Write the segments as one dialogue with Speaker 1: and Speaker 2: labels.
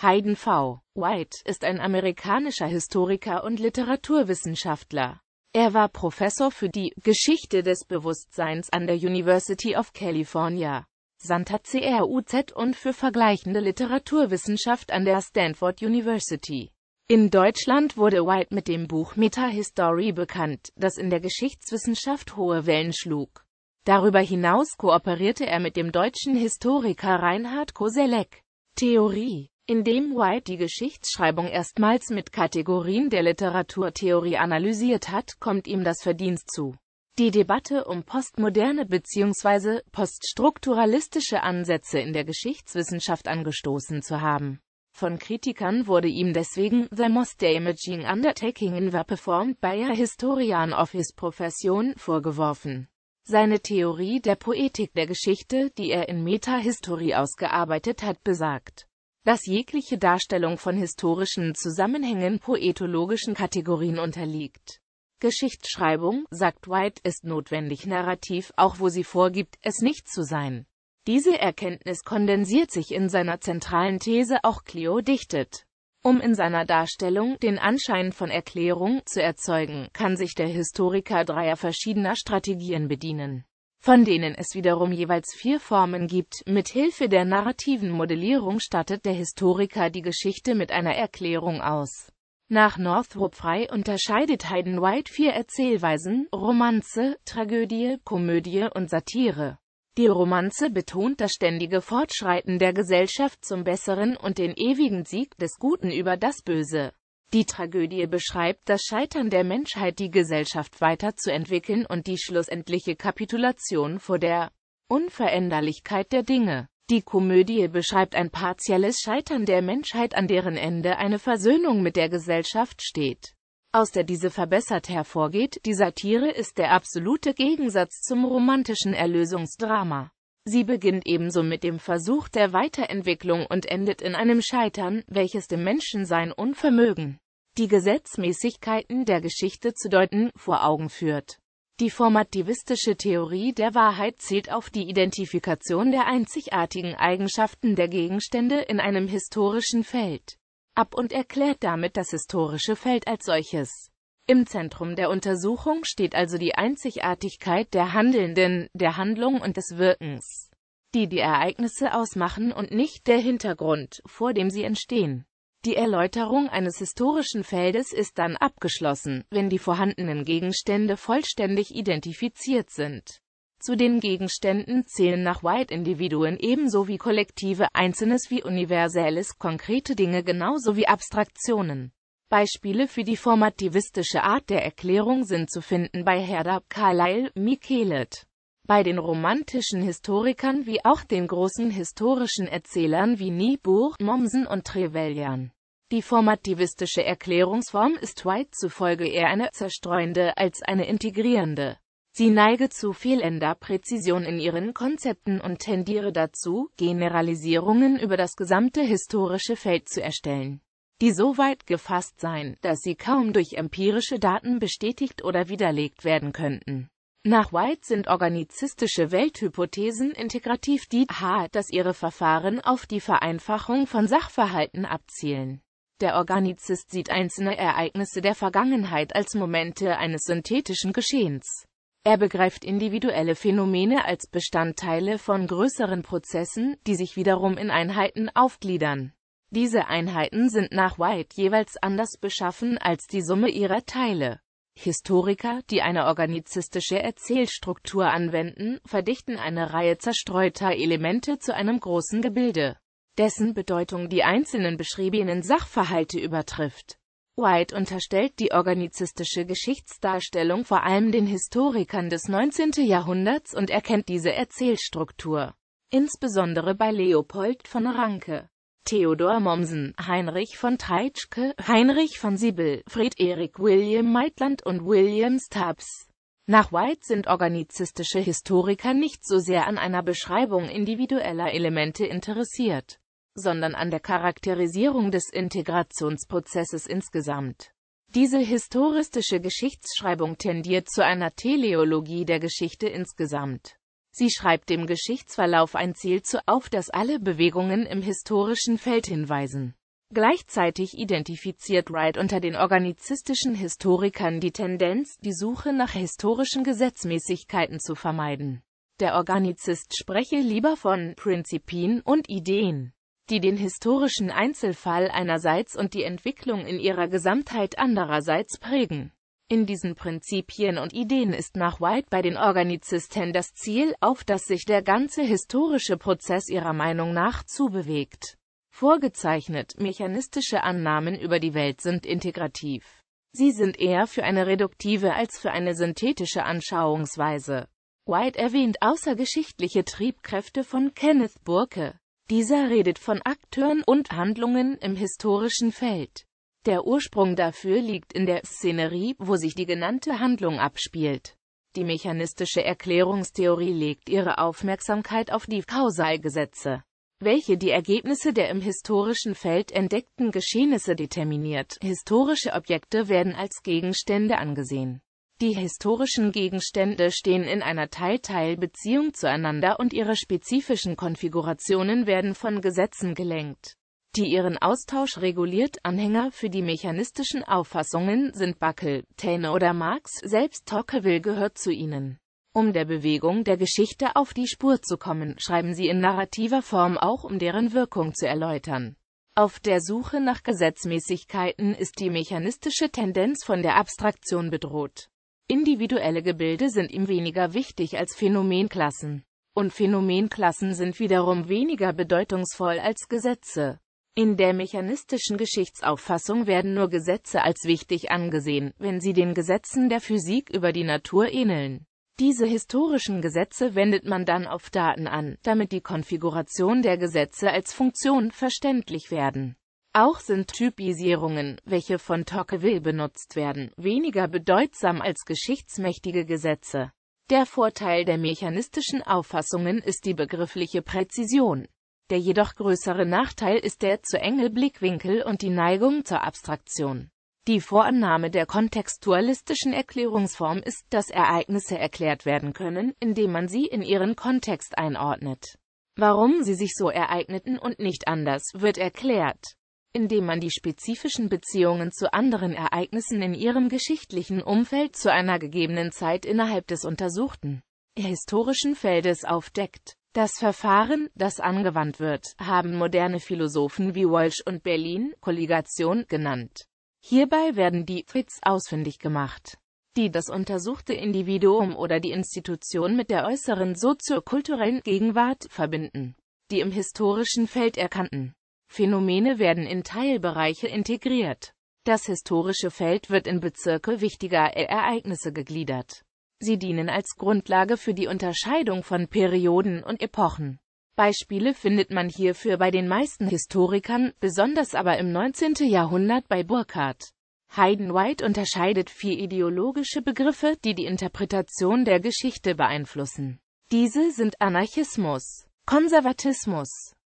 Speaker 1: Hayden V. White ist ein amerikanischer Historiker und Literaturwissenschaftler. Er war Professor für die Geschichte des Bewusstseins an der University of California, Santa CRUZ und für vergleichende Literaturwissenschaft an der Stanford University. In Deutschland wurde White mit dem Buch Meta-History bekannt, das in der Geschichtswissenschaft hohe Wellen schlug. Darüber hinaus kooperierte er mit dem deutschen Historiker Reinhard Koselek. Theorie indem White die Geschichtsschreibung erstmals mit Kategorien der Literaturtheorie analysiert hat, kommt ihm das Verdienst zu. Die Debatte um postmoderne bzw. poststrukturalistische Ansätze in der Geschichtswissenschaft angestoßen zu haben. Von Kritikern wurde ihm deswegen The Most Damaging Undertaking in Performed by a Historian of His Profession vorgeworfen. Seine Theorie der Poetik der Geschichte, die er in Metahistorie ausgearbeitet hat, besagt, dass jegliche Darstellung von historischen Zusammenhängen poetologischen Kategorien unterliegt. Geschichtsschreibung, sagt White, ist notwendig narrativ, auch wo sie vorgibt, es nicht zu sein. Diese Erkenntnis kondensiert sich in seiner zentralen These auch Clio dichtet. Um in seiner Darstellung den Anschein von Erklärung zu erzeugen, kann sich der Historiker dreier verschiedener Strategien bedienen von denen es wiederum jeweils vier Formen gibt. Mit Hilfe der narrativen Modellierung stattet der Historiker die Geschichte mit einer Erklärung aus. Nach Northrop Frye unterscheidet Hayden White vier Erzählweisen, Romanze, Tragödie, Komödie und Satire. Die Romanze betont das ständige Fortschreiten der Gesellschaft zum Besseren und den ewigen Sieg des Guten über das Böse. Die Tragödie beschreibt das Scheitern der Menschheit, die Gesellschaft weiterzuentwickeln und die schlussendliche Kapitulation vor der Unveränderlichkeit der Dinge. Die Komödie beschreibt ein partielles Scheitern der Menschheit, an deren Ende eine Versöhnung mit der Gesellschaft steht, aus der diese verbessert hervorgeht. Die Satire ist der absolute Gegensatz zum romantischen Erlösungsdrama. Sie beginnt ebenso mit dem Versuch der Weiterentwicklung und endet in einem Scheitern, welches dem Menschen sein Unvermögen, die Gesetzmäßigkeiten der Geschichte zu deuten, vor Augen führt. Die formativistische Theorie der Wahrheit zielt auf die Identifikation der einzigartigen Eigenschaften der Gegenstände in einem historischen Feld ab und erklärt damit das historische Feld als solches. Im Zentrum der Untersuchung steht also die Einzigartigkeit der Handelnden, der Handlung und des Wirkens, die die Ereignisse ausmachen und nicht der Hintergrund, vor dem sie entstehen. Die Erläuterung eines historischen Feldes ist dann abgeschlossen, wenn die vorhandenen Gegenstände vollständig identifiziert sind. Zu den Gegenständen zählen nach White Individuen ebenso wie Kollektive, Einzelnes wie Universelles, konkrete Dinge genauso wie Abstraktionen. Beispiele für die formativistische Art der Erklärung sind zu finden bei Herder, Carlyle, Michelet. Bei den romantischen Historikern wie auch den großen historischen Erzählern wie Niebuhr, Mommsen und Trevelyan. Die formativistische Erklärungsform ist White zufolge eher eine zerstreuende als eine integrierende. Sie neige zu fehlender Präzision in ihren Konzepten und tendiere dazu, Generalisierungen über das gesamte historische Feld zu erstellen die so weit gefasst seien, dass sie kaum durch empirische Daten bestätigt oder widerlegt werden könnten. Nach White sind organizistische Welthypothesen integrativ die H, dass ihre Verfahren auf die Vereinfachung von Sachverhalten abzielen. Der Organizist sieht einzelne Ereignisse der Vergangenheit als Momente eines synthetischen Geschehens. Er begreift individuelle Phänomene als Bestandteile von größeren Prozessen, die sich wiederum in Einheiten aufgliedern. Diese Einheiten sind nach White jeweils anders beschaffen als die Summe ihrer Teile. Historiker, die eine organizistische Erzählstruktur anwenden, verdichten eine Reihe zerstreuter Elemente zu einem großen Gebilde, dessen Bedeutung die einzelnen beschriebenen Sachverhalte übertrifft. White unterstellt die organizistische Geschichtsdarstellung vor allem den Historikern des 19. Jahrhunderts und erkennt diese Erzählstruktur, insbesondere bei Leopold von Ranke, Theodor Mommsen, Heinrich von Treitschke, Heinrich von Siebel, Fred Erik William Maitland und William Stubbs. Nach White sind organizistische Historiker nicht so sehr an einer Beschreibung individueller Elemente interessiert, sondern an der Charakterisierung des Integrationsprozesses insgesamt. Diese historistische Geschichtsschreibung tendiert zu einer Teleologie der Geschichte insgesamt. Sie schreibt dem Geschichtsverlauf ein Ziel zu, auf das alle Bewegungen im historischen Feld hinweisen. Gleichzeitig identifiziert Wright unter den organizistischen Historikern die Tendenz, die Suche nach historischen Gesetzmäßigkeiten zu vermeiden. Der Organizist spreche lieber von Prinzipien und Ideen, die den historischen Einzelfall einerseits und die Entwicklung in ihrer Gesamtheit andererseits prägen. In diesen Prinzipien und Ideen ist nach White bei den Organizisten das Ziel, auf das sich der ganze historische Prozess ihrer Meinung nach zubewegt. Vorgezeichnet mechanistische Annahmen über die Welt sind integrativ. Sie sind eher für eine reduktive als für eine synthetische Anschauungsweise. White erwähnt außergeschichtliche Triebkräfte von Kenneth Burke. Dieser redet von Akteuren und Handlungen im historischen Feld. Der Ursprung dafür liegt in der Szenerie, wo sich die genannte Handlung abspielt. Die mechanistische Erklärungstheorie legt ihre Aufmerksamkeit auf die Kausalgesetze, welche die Ergebnisse der im historischen Feld entdeckten Geschehnisse determiniert. Historische Objekte werden als Gegenstände angesehen. Die historischen Gegenstände stehen in einer Teil-Teil-Beziehung zueinander und ihre spezifischen Konfigurationen werden von Gesetzen gelenkt die ihren Austausch reguliert. Anhänger für die mechanistischen Auffassungen sind Buckel, Taine oder Marx, selbst Tocqueville gehört zu ihnen. Um der Bewegung der Geschichte auf die Spur zu kommen, schreiben sie in narrativer Form auch, um deren Wirkung zu erläutern. Auf der Suche nach Gesetzmäßigkeiten ist die mechanistische Tendenz von der Abstraktion bedroht. Individuelle Gebilde sind ihm weniger wichtig als Phänomenklassen. Und Phänomenklassen sind wiederum weniger bedeutungsvoll als Gesetze. In der mechanistischen Geschichtsauffassung werden nur Gesetze als wichtig angesehen, wenn sie den Gesetzen der Physik über die Natur ähneln. Diese historischen Gesetze wendet man dann auf Daten an, damit die Konfiguration der Gesetze als Funktion verständlich werden. Auch sind Typisierungen, welche von Tocqueville benutzt werden, weniger bedeutsam als geschichtsmächtige Gesetze. Der Vorteil der mechanistischen Auffassungen ist die begriffliche Präzision. Der jedoch größere Nachteil ist der zu enge Blickwinkel und die Neigung zur Abstraktion. Die Vorannahme der kontextualistischen Erklärungsform ist, dass Ereignisse erklärt werden können, indem man sie in ihren Kontext einordnet. Warum sie sich so ereigneten und nicht anders, wird erklärt, indem man die spezifischen Beziehungen zu anderen Ereignissen in ihrem geschichtlichen Umfeld zu einer gegebenen Zeit innerhalb des untersuchten historischen Feldes aufdeckt. Das Verfahren, das angewandt wird, haben moderne Philosophen wie Walsh und Berlin Kolligation genannt. Hierbei werden die Fits ausfindig gemacht, die das untersuchte Individuum oder die Institution mit der äußeren soziokulturellen Gegenwart verbinden, die im historischen Feld erkannten. Phänomene werden in Teilbereiche integriert. Das historische Feld wird in Bezirke wichtiger Ereignisse gegliedert. Sie dienen als Grundlage für die Unterscheidung von Perioden und Epochen. Beispiele findet man hierfür bei den meisten Historikern, besonders aber im 19. Jahrhundert bei Burckhardt. White unterscheidet vier ideologische Begriffe, die die Interpretation der Geschichte beeinflussen. Diese sind Anarchismus, Konservatismus,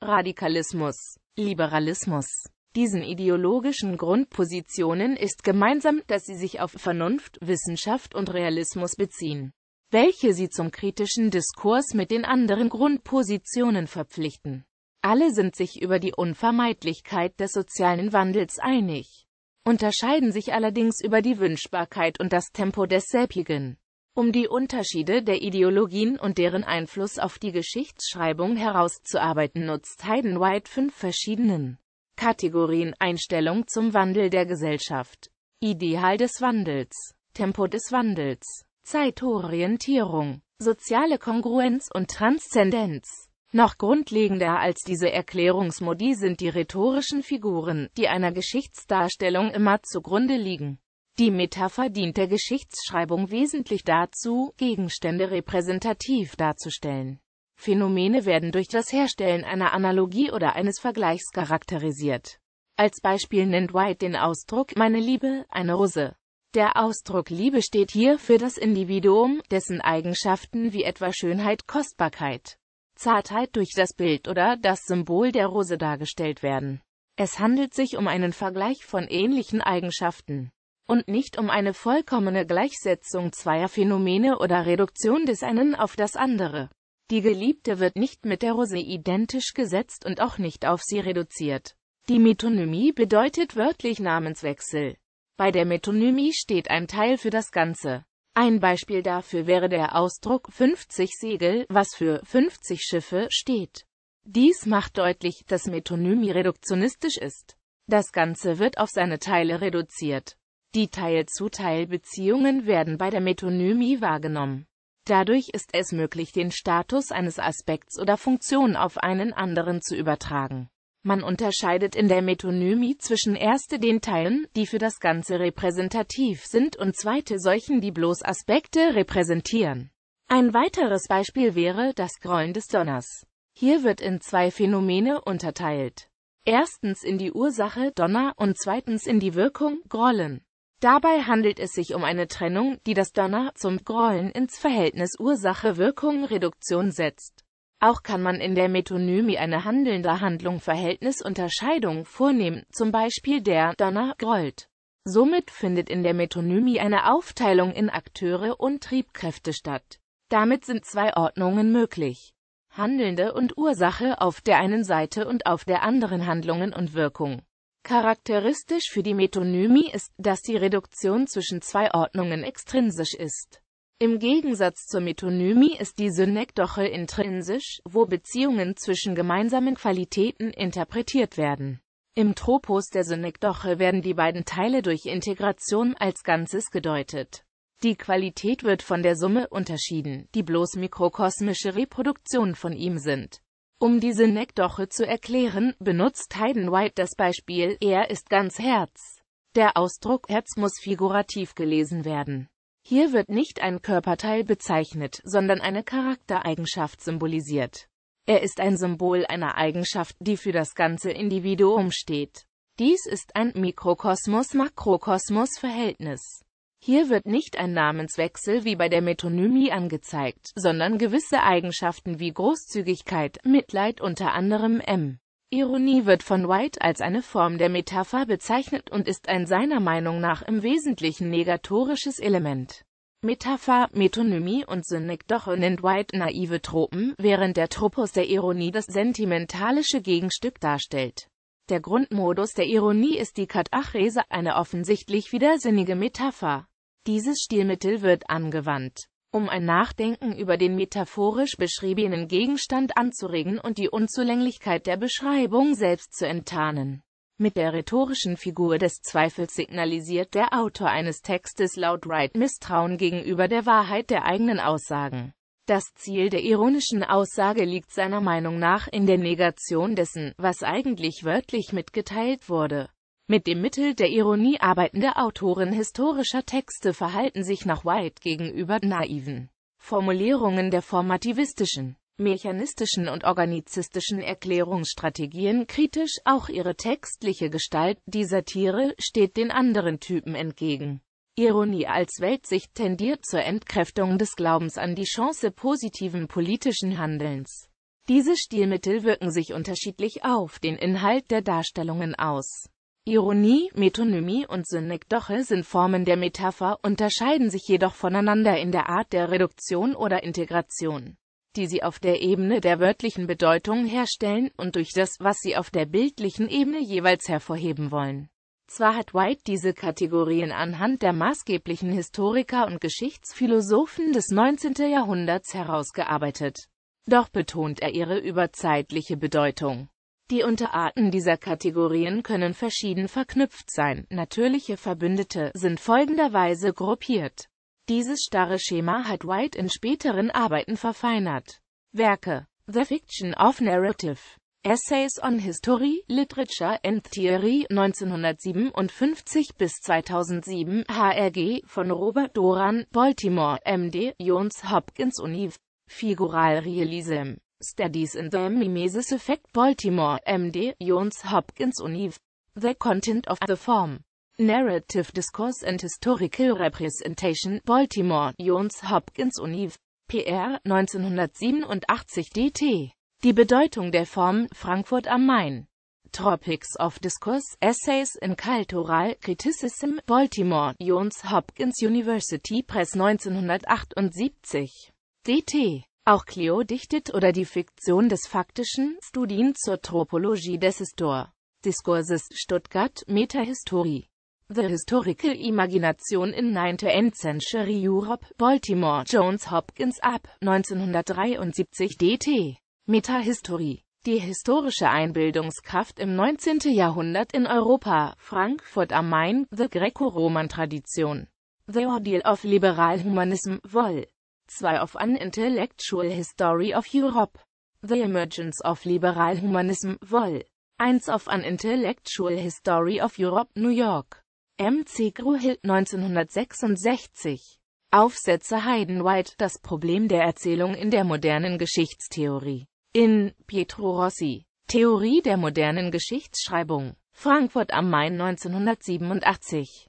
Speaker 1: Radikalismus, Liberalismus, diesen ideologischen Grundpositionen ist gemeinsam, dass sie sich auf Vernunft, Wissenschaft und Realismus beziehen, welche sie zum kritischen Diskurs mit den anderen Grundpositionen verpflichten. Alle sind sich über die Unvermeidlichkeit des sozialen Wandels einig, unterscheiden sich allerdings über die Wünschbarkeit und das Tempo desselbigen. Um die Unterschiede der Ideologien und deren Einfluss auf die Geschichtsschreibung herauszuarbeiten, nutzt Heidenwhite fünf verschiedenen Kategorien Einstellung zum Wandel der Gesellschaft, Ideal des Wandels, Tempo des Wandels, Zeitorientierung, soziale Kongruenz und Transzendenz. Noch grundlegender als diese Erklärungsmodi sind die rhetorischen Figuren, die einer Geschichtsdarstellung immer zugrunde liegen. Die Metapher dient der Geschichtsschreibung wesentlich dazu, Gegenstände repräsentativ darzustellen. Phänomene werden durch das Herstellen einer Analogie oder eines Vergleichs charakterisiert. Als Beispiel nennt White den Ausdruck »meine Liebe, eine Rose«. Der Ausdruck Liebe steht hier für das Individuum, dessen Eigenschaften wie etwa Schönheit, Kostbarkeit, Zartheit durch das Bild oder das Symbol der Rose dargestellt werden. Es handelt sich um einen Vergleich von ähnlichen Eigenschaften und nicht um eine vollkommene Gleichsetzung zweier Phänomene oder Reduktion des einen auf das andere. Die Geliebte wird nicht mit der Rose identisch gesetzt und auch nicht auf sie reduziert. Die Metonymie bedeutet wörtlich Namenswechsel. Bei der Metonymie steht ein Teil für das Ganze. Ein Beispiel dafür wäre der Ausdruck 50 Segel, was für 50 Schiffe steht. Dies macht deutlich, dass Metonymie reduktionistisch ist. Das Ganze wird auf seine Teile reduziert. Die Teil-zu-Teil-Beziehungen werden bei der Metonymie wahrgenommen. Dadurch ist es möglich, den Status eines Aspekts oder Funktion auf einen anderen zu übertragen. Man unterscheidet in der Metonymie zwischen erste den Teilen, die für das Ganze repräsentativ sind und zweite solchen, die bloß Aspekte repräsentieren. Ein weiteres Beispiel wäre das Grollen des Donners. Hier wird in zwei Phänomene unterteilt. Erstens in die Ursache Donner und zweitens in die Wirkung Grollen. Dabei handelt es sich um eine Trennung, die das Donner zum Grollen ins Verhältnis Ursache-Wirkung-Reduktion setzt. Auch kann man in der Metonymie eine handelnde Handlung-Verhältnis-Unterscheidung vornehmen, zum Beispiel der Donner grollt. Somit findet in der Metonymie eine Aufteilung in Akteure und Triebkräfte statt. Damit sind zwei Ordnungen möglich. Handelnde und Ursache auf der einen Seite und auf der anderen Handlungen und Wirkung. Charakteristisch für die Metonymie ist, dass die Reduktion zwischen zwei Ordnungen extrinsisch ist. Im Gegensatz zur Metonymie ist die Synekdoche intrinsisch, wo Beziehungen zwischen gemeinsamen Qualitäten interpretiert werden. Im Tropos der Synekdoche werden die beiden Teile durch Integration als Ganzes gedeutet. Die Qualität wird von der Summe unterschieden, die bloß mikrokosmische Reproduktion von ihm sind. Um diese Neckdoche zu erklären, benutzt Hayden White das Beispiel, er ist ganz Herz. Der Ausdruck Herz muss figurativ gelesen werden. Hier wird nicht ein Körperteil bezeichnet, sondern eine Charaktereigenschaft symbolisiert. Er ist ein Symbol einer Eigenschaft, die für das ganze Individuum steht. Dies ist ein Mikrokosmos-Makrokosmos-Verhältnis. Hier wird nicht ein Namenswechsel wie bei der Metonymie angezeigt, sondern gewisse Eigenschaften wie Großzügigkeit, Mitleid unter anderem M. Ironie wird von White als eine Form der Metapher bezeichnet und ist ein seiner Meinung nach im Wesentlichen negatorisches Element. Metapher, Metonymie und Synekdoche nennt White naive Tropen, während der Tropos der Ironie das sentimentalische Gegenstück darstellt. Der Grundmodus der Ironie ist die Katachrese, eine offensichtlich widersinnige Metapher, dieses Stilmittel wird angewandt, um ein Nachdenken über den metaphorisch beschriebenen Gegenstand anzuregen und die Unzulänglichkeit der Beschreibung selbst zu enttarnen. Mit der rhetorischen Figur des Zweifels signalisiert der Autor eines Textes laut Wright Misstrauen gegenüber der Wahrheit der eigenen Aussagen. Das Ziel der ironischen Aussage liegt seiner Meinung nach in der Negation dessen, was eigentlich wörtlich mitgeteilt wurde. Mit dem Mittel der Ironie arbeitende Autoren historischer Texte verhalten sich nach White gegenüber naiven Formulierungen der formativistischen, mechanistischen und organizistischen Erklärungsstrategien kritisch, auch ihre textliche Gestalt, die Satire, steht den anderen Typen entgegen. Ironie als Weltsicht tendiert zur Entkräftung des Glaubens an die Chance positiven politischen Handelns. Diese Stilmittel wirken sich unterschiedlich auf den Inhalt der Darstellungen aus. Ironie, Metonymie und Synekdoche sind Formen der Metapher, unterscheiden sich jedoch voneinander in der Art der Reduktion oder Integration, die sie auf der Ebene der wörtlichen Bedeutung herstellen und durch das, was sie auf der bildlichen Ebene jeweils hervorheben wollen. Zwar hat White diese Kategorien anhand der maßgeblichen Historiker und Geschichtsphilosophen des 19. Jahrhunderts herausgearbeitet, doch betont er ihre überzeitliche Bedeutung. Die Unterarten dieser Kategorien können verschieden verknüpft sein. Natürliche Verbündete sind folgenderweise gruppiert. Dieses starre Schema hat White in späteren Arbeiten verfeinert. Werke The Fiction of Narrative Essays on History, Literature and Theory 1957 bis 2007 HRG von Robert Doran, Baltimore, MD, Jones Hopkins Univ. Figural Realism Studies in the Mimesis Effect Baltimore, MD, Johns Hopkins Univ. The Content of the Form. Narrative Discourse and Historical Representation, Baltimore, Johns Hopkins Univ. PR 1987 DT. Die Bedeutung der Form, Frankfurt am Main. Tropics of Discourse, Essays in Cultural Criticism, Baltimore, Johns Hopkins University Press 1978. DT. Auch dichtet oder die Fiktion des Faktischen, Studien zur Tropologie des Histor. Diskurses, Stuttgart, Metahistorie. The Historical Imagination in 9th Century Europe, Baltimore, Jones Hopkins ab, 1973 dt. Metahistorie. Die historische Einbildungskraft im 19. Jahrhundert in Europa, Frankfurt am Main, The Greco-Roman-Tradition. The Ordeal of Liberal Humanism, Woll. 2 of an Intellectual History of Europe. The Emergence of Liberal Humanism, Vol. 1 of an Intellectual History of Europe, New York. M. C. Gruhill, 1966. Aufsätze Heidenwhite, das Problem der Erzählung in der modernen Geschichtstheorie. In Pietro Rossi, Theorie der modernen Geschichtsschreibung, Frankfurt am Main 1987.